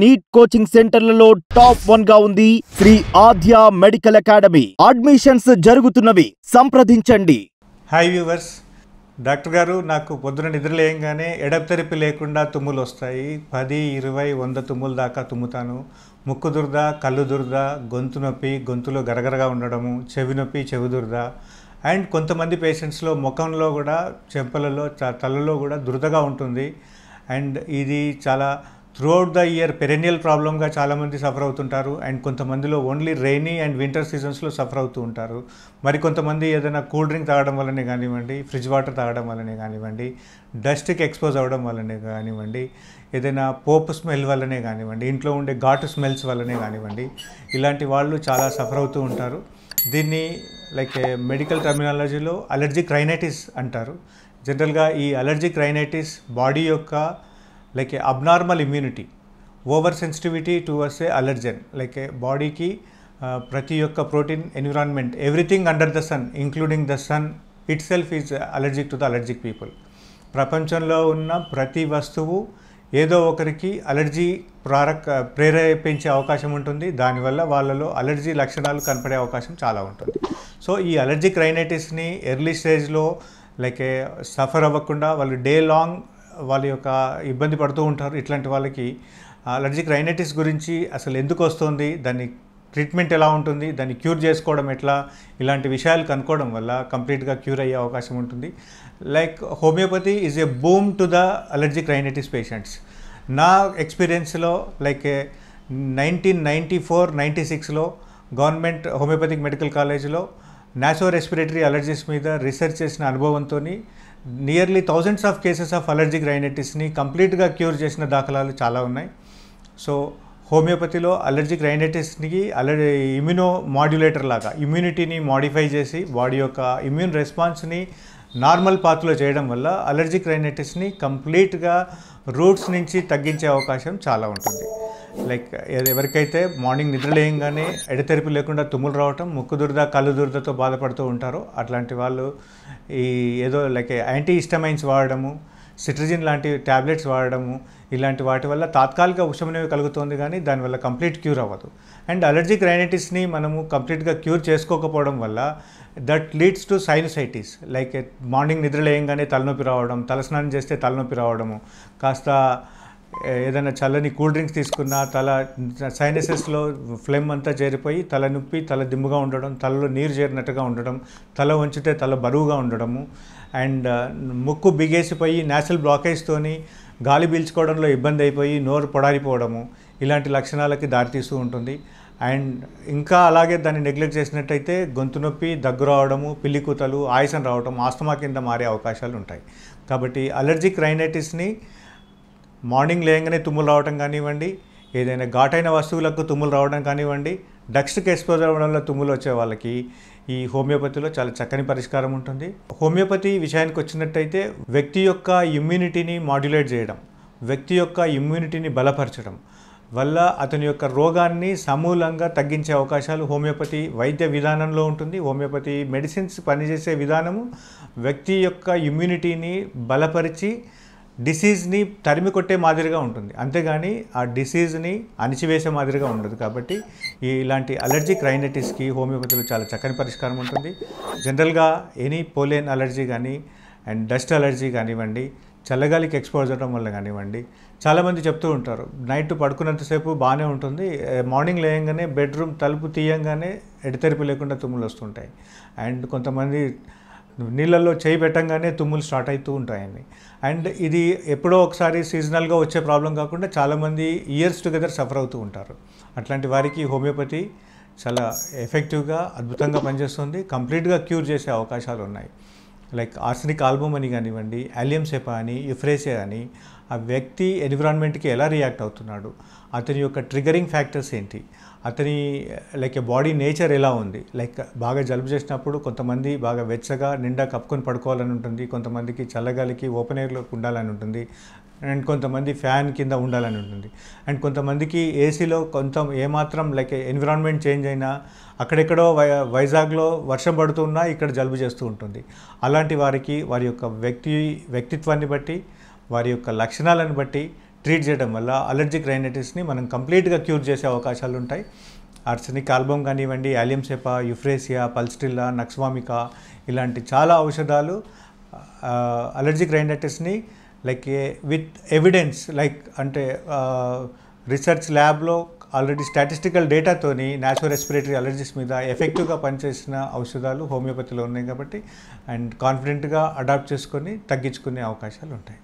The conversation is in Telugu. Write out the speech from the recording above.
నీట్ కోచింగ్ సెంటర్లలో టాప్ వన్ గా ఉంది Shri Aadhya medical academy admissions జరుగుతున్నవి సంప్రదించండి హై వ్యూవర్స్ డాక్టర్ గారు నాకు పొద్దున నిద్రలేయంగానే ఎడప్తెరిపి లేకుండా తుమ్ములు వస్తాయి పది ఇరవై వంద తుమ్ముల దాకా తుమ్ముతాను ముక్కు దురద కళ్ళు దురద గొంతు నొప్పి గొంతులో గరగరగా ఉండడము చెవి నొప్పి చెవి దురద అండ్ కొంతమంది పేషెంట్స్లో ముఖంలో కూడా చెంపలలో తలలో కూడా దురదగా ఉంటుంది అండ్ ఇది చాలా త్రూఅవుట్ ద ఇయర్ పెరెనియల్ ప్రాబ్లంగా చాలామంది సఫర్ అవుతుంటారు అండ్ కొంతమందిలో ఓన్లీ రెయినీ అండ్ వింటర్ సీజన్స్లో సఫర్ అవుతూ ఉంటారు మరి కొంతమంది ఏదైనా కూల్ డ్రింక్ తాగడం వల్లనే కానివ్వండి ఫ్రిడ్జ్ వాటర్ తాగడం వల్లనే కానివ్వండి డస్ట్కి ఎక్స్పోజ్ అవ్వడం వల్లనే కానివ్వండి ఏదైనా పోపు స్మెల్ వల్లనే కానివ్వండి ఇంట్లో ఉండే ఘాటు స్మెల్స్ వల్లనే కానివ్వండి ఇలాంటి వాళ్ళు చాలా సఫర్ అవుతూ ఉంటారు దీన్ని లైక్ మెడికల్ టర్మినాలజీలో అలర్జీ క్రైనైటిస్ అంటారు జనరల్గా ఈ అలర్జీ క్రైనైటిస్ బాడీ యొక్క like a abnormal immunity over sensitivity towards a allergen like a body uh, ప్రతి ఒక్క protein environment everything under the sun including the sun itself is allergic to the allergic people ప్రపంచంలో ఉన్న ప్రతి వస్తువు ఏదో ఒకరికి అలర్జీ ప్రారక్ uh, ప్రేరేపించే అవకాశం ఉంటుంది దానివల్ల వాళ్ళలో అలర్జీ లక్షణాలు కనపడే అవకాశం చాలా ఉంటుంది సో ఈ అలర్జిక్ రైనైటిస్ని ఎర్లీ స్టేజ్లో లైక్ సఫర్ అవ్వకుండా వాళ్ళు డే లాంగ్ వాళ్ళ యొక్క ఇబ్బంది పడుతూ ఉంటారు ఇట్లాంటి వాళ్ళకి అలర్జిక్ రైనైటిస్ గురించి అసలు ఎందుకు వస్తుంది దాన్ని ట్రీట్మెంట్ ఎలా ఉంటుంది దాన్ని క్యూర్ చేసుకోవడం ఎట్లా ఇలాంటి విషయాలు కనుక్కోవడం వల్ల కంప్లీట్గా క్యూర్ అయ్యే అవకాశం ఉంటుంది like homeopathy is a boom to the allergic rhinitis patients నా ఎక్స్పీరియన్స్లో like nineteen ninety four ninety సిక్స్లో గవర్నమెంట్ హోమియోపతిక్ మెడికల్ కాలేజ్లో నాసో రెస్పిరేటరీ అలర్జీస్ మీద రీసెర్చ్ చేసిన అనుభవంతో nearly thousands of cases of allergic రైనటిస్ని కంప్లీట్గా క్యూర్ చేసిన దాఖలాలు చాలా ఉన్నాయి సో హోమియోపతిలో అలర్జిక్ రైనటిస్కి అలర్ ఇమ్యూనో మాడ్యులేటర్ లాగా ఇమ్యూనిటీని మాడిఫై చేసి బాడీ యొక్క ఇమ్యూన్ రెస్పాన్స్ని నార్మల్ పాత్లో చేయడం వల్ల అలర్జిక్ రైనైటిస్ని కంప్లీట్గా రూట్స్ నుంచి తగ్గించే అవకాశం చాలా ఉంటుంది లైక్ ఎవరికైతే మార్నింగ్ నిద్ర లేయంగానే ఎడతెరిపి లేకుండా తుమ్ములు రావటం ముక్కు దురద కళ్ళు దురదతో బాధపడుతూ ఉంటారో అట్లాంటి వాళ్ళు ఈ ఏదో లైక్ యాంటీ ఇస్టమైన్స్ వాడడము సిట్రిజిన్ లాంటి ట్యాబ్లెట్స్ వాడడము ఇలాంటి వాటి వల్ల తాత్కాలిక ఉపశమనమే కలుగుతుంది కానీ దానివల్ల కంప్లీట్ క్యూర్ అవ్వదు అండ్ అలర్జిక్ రైనైటిస్ని మనము కంప్లీట్గా క్యూర్ చేసుకోకపోవడం వల్ల that leads to sinusitis like morning నిద్ర లేయంగానే తలనొప్పి రావడం తలస్నానం చేస్తే తలనొప్పి రావడము కాస్త ఏదైనా చల్లని కూల్ డ్రింక్స్ తీసుకున్న తల సైనసెస్లో ఫ్లెమ్ అంతా చేరిపోయి తల నొప్పి తల దిమ్ముగా ఉండడం తలలో నీరు చేరినట్టుగా ఉండడం తల వంచితే తల బరువుగా ఉండడము అండ్ ముక్కు బిగేసిపోయి నేషనల్ బ్లాకేజ్తోని గాలి పీల్చుకోవడంలో ఇబ్బంది అయిపోయి నోరు పొడారిపోవడము ఇలాంటి లక్షణాలకి దారితీస్తూ ఉంటుంది అండ్ ఇంకా అలాగే దాన్ని నెగ్లెక్ట్ చేసినట్టయితే గొంతు నొప్పి దగ్గు రావడము పిల్లికూతలు ఆయసం రావడం ఆస్తమా కింద మారే అవకాశాలు ఉంటాయి కాబట్టి అలర్జిక్ రైనైటిస్ని మార్నింగ్ లేయంగానే తుమ్ములు రావడం కానివ్వండి ఏదైనా ఘాటైన వస్తువులకు తుమ్ములు రావడం కానివ్వండి డస్ట్కి ఎక్స్పోజ్ వల్ల తుమ్ములు వచ్చే వాళ్ళకి ఈ హోమియోపతిలో చాలా చక్కని పరిష్కారం ఉంటుంది హోమియోపతి విషయానికి వచ్చినట్టయితే వ్యక్తి యొక్క ఇమ్యూనిటీని మాడ్యులేట్ చేయడం వ్యక్తి యొక్క ఇమ్యూనిటీని బలపరచడం వల్ల అతని యొక్క రోగాన్ని సమూలంగా తగ్గించే అవకాశాలు హోమియోపతి వైద్య విధానంలో ఉంటుంది హోమియోపతి మెడిసిన్స్ పనిచేసే విధానము వ్యక్తి యొక్క ఇమ్యూనిటీని బలపరిచి డిసీజ్ని తరిమి కొట్టే మాదిరిగా ఉంటుంది అంతేగాని ఆ డిసీజ్ని అణిచివేసే మాదిరిగా ఉండదు కాబట్టి ఈ ఇలాంటి అలర్జీ క్రైనటిస్కి హోమియోపతిలో చాలా చక్కని పరిష్కారం ఉంటుంది జనరల్గా ఎనీ పోలేన్ అలర్జీ కానీ అండ్ డస్ట్ అలర్జీ కానివ్వండి చల్లగాలికి ఎక్స్పోజ్ అవ్వడం వల్ల కానివ్వండి చాలామంది చెప్తూ ఉంటారు నైట్ పడుకున్నంతసేపు బాగానే ఉంటుంది మార్నింగ్ లేయంగానే బెడ్రూమ్ తలుపు తీయంగానే ఎడతెరిపి లేకుండా తుమ్ములు వస్తుంటాయి అండ్ కొంతమంది నీళ్ళల్లో చేయి పెట్టంగానే తుమ్ములు స్టార్ట్ అవుతూ ఉంటాయండి అండ్ ఇది ఎప్పుడో ఒకసారి సీజనల్గా వచ్చే ప్రాబ్లం కాకుండా చాలామంది ఇయర్స్ టుగెదర్ సఫర్ అవుతూ ఉంటారు అట్లాంటి వారికి హోమియోపతి చాలా ఎఫెక్టివ్గా అద్భుతంగా పనిచేస్తుంది కంప్లీట్గా క్యూర్ చేసే అవకాశాలు ఉన్నాయి లైక్ ఆర్సనిక్ ఆల్బమ్ అని కానివ్వండి అలియం సెప అని ఇఫ్రేసే అని ఆ వ్యక్తి ఎన్విరాన్మెంట్కి ఎలా రియాక్ట్ అవుతున్నాడు అతని యొక్క ట్రిగరింగ్ ఫ్యాక్టర్స్ ఏంటి అతని లైక్ బాడీ నేచర్ ఎలా ఉంది లైక్ బాగా జలుబు చేసినప్పుడు కొంతమంది బాగా వెచ్చగా నిండా కప్పుకొని పడుకోవాలని ఉంటుంది కొంతమందికి చల్లగాలికి ఓపెన్ ఎయిర్లోకి ఉండాలని ఉంటుంది అండ్ కొంతమంది ఫ్యాన్ కింద ఉండాలని ఉంటుంది అండ్ కొంతమందికి ఏసీలో కొంత ఏమాత్రం లైక్ ఎన్విరాన్మెంట్ చేంజ్ అయినా అక్కడెక్కడో వై వైజాగ్లో వర్షం పడుతున్నా ఇక్కడ జలుబు చేస్తూ ఉంటుంది అలాంటి వారికి వారి యొక్క వ్యక్తి వ్యక్తిత్వాన్ని బట్టి వారి యొక్క లక్షణాలను బట్టి ట్రీట్ చేయడం వల్ల అలర్జిక్ రైనటిస్ని మనం కంప్లీట్గా క్యూర్ చేసే అవకాశాలు ఉంటాయి ఆర్సెనిక్ ఆల్బమ్ కానివ్వండి యాలియంసెపా యుఫ్రేసియా పల్స్టిల్లా నక్స్వామిక ఇలాంటి చాలా ఔషధాలు అలర్జిక్ రైనటిస్ని like a with evidence like అంటే రీసెర్చ్ ల్యాబ్లో ఆల్రెడీ స్టాటిస్టికల్ డేటాతోని న్యాచురల్ రెస్పిరేటరీ అలర్జీస్ మీద ఎఫెక్టివ్గా పనిచేసిన ఔషధాలు హోమియోపతిలో ఉన్నాయి కాబట్టి అండ్ కాన్ఫిడెంట్గా అడాప్ట్ చేసుకొని తగ్గించుకునే అవకాశాలు ఉంటాయి